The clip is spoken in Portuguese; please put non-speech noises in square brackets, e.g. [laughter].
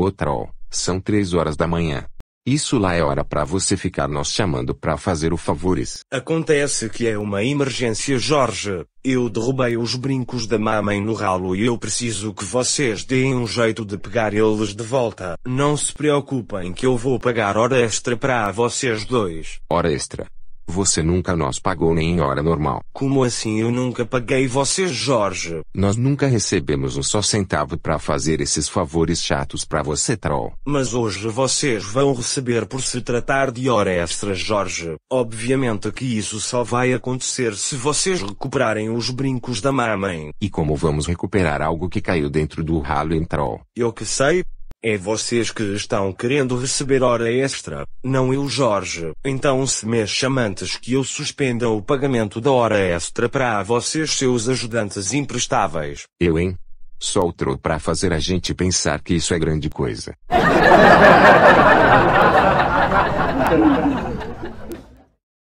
Ô troll, são três horas da manhã. Isso lá é hora para você ficar nos chamando para fazer o favores. Acontece que é uma emergência, Jorge. Eu derrubei os brincos da mamãe no ralo e eu preciso que vocês deem um jeito de pegar eles de volta. Não se preocupem que eu vou pagar hora extra para vocês dois. Hora extra? Você nunca nos pagou nem em hora normal. Como assim eu nunca paguei você, Jorge? Nós nunca recebemos um só centavo para fazer esses favores chatos para você, troll. Mas hoje vocês vão receber por se tratar de hora extra, Jorge. Obviamente que isso só vai acontecer se vocês recuperarem os brincos da mamãe. E como vamos recuperar algo que caiu dentro do ralo em troll? Eu que sei, é vocês que estão querendo receber hora extra, não eu Jorge. Então se mexam antes que eu suspenda o pagamento da hora extra para vocês seus ajudantes imprestáveis. Eu hein? Só o troll para fazer a gente pensar que isso é grande coisa. [laughs]